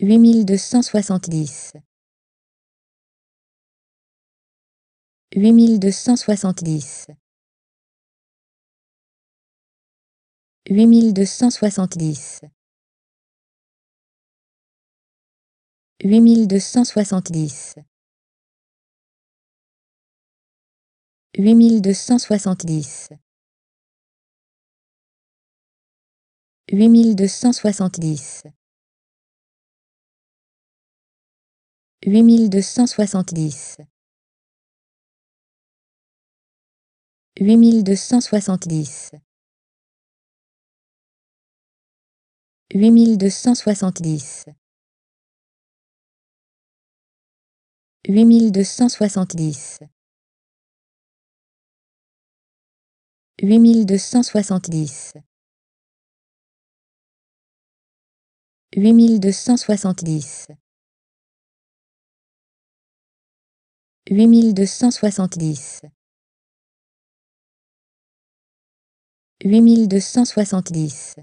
8270 8270 8270 8270 8270 8270 8270 8270 8270 8270 8270 8270 huit mille deux cent soixante-dix huit mille deux cent soixante-dix